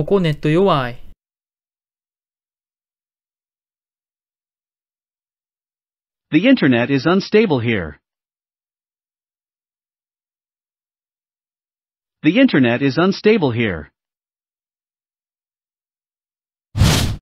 ここネット弱い。The internet is unstable here. The internet is unstable here.